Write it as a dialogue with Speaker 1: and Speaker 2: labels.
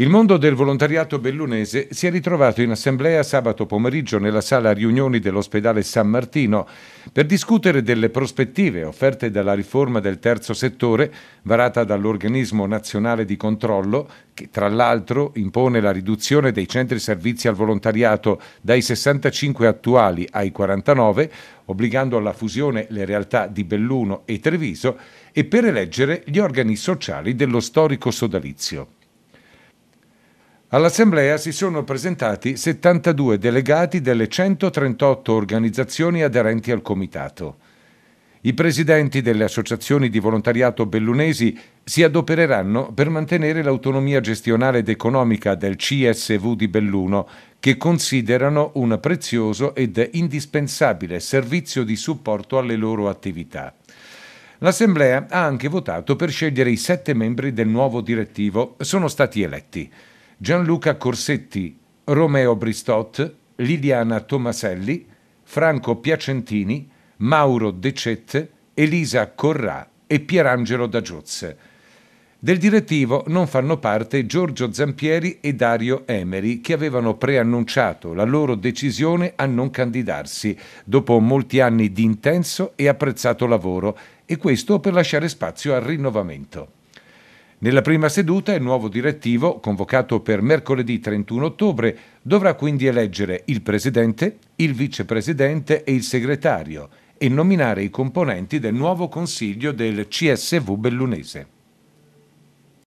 Speaker 1: Il mondo del volontariato bellunese si è ritrovato in assemblea sabato pomeriggio nella sala riunioni dell'ospedale San Martino per discutere delle prospettive offerte dalla riforma del terzo settore varata dall'organismo nazionale di controllo che tra l'altro impone la riduzione dei centri servizi al volontariato dai 65 attuali ai 49, obbligando alla fusione le realtà di Belluno e Treviso e per eleggere gli organi sociali dello storico sodalizio. All'assemblea si sono presentati 72 delegati delle 138 organizzazioni aderenti al comitato. I presidenti delle associazioni di volontariato bellunesi si adopereranno per mantenere l'autonomia gestionale ed economica del CSV di Belluno, che considerano un prezioso ed indispensabile servizio di supporto alle loro attività. L'Assemblea ha anche votato per scegliere i sette membri del nuovo direttivo, sono stati eletti. Gianluca Corsetti, Romeo Bristot, Liliana Tomaselli, Franco Piacentini, Mauro Decette, Elisa Corrà e Pierangelo Dagiozze. Del direttivo non fanno parte Giorgio Zampieri e Dario Emery, che avevano preannunciato la loro decisione a non candidarsi dopo molti anni di intenso e apprezzato lavoro, e questo per lasciare spazio al rinnovamento. Nella prima seduta il nuovo direttivo, convocato per mercoledì 31 ottobre, dovrà quindi eleggere il presidente, il vicepresidente e il segretario e nominare i componenti del nuovo consiglio del CSV Bellunese.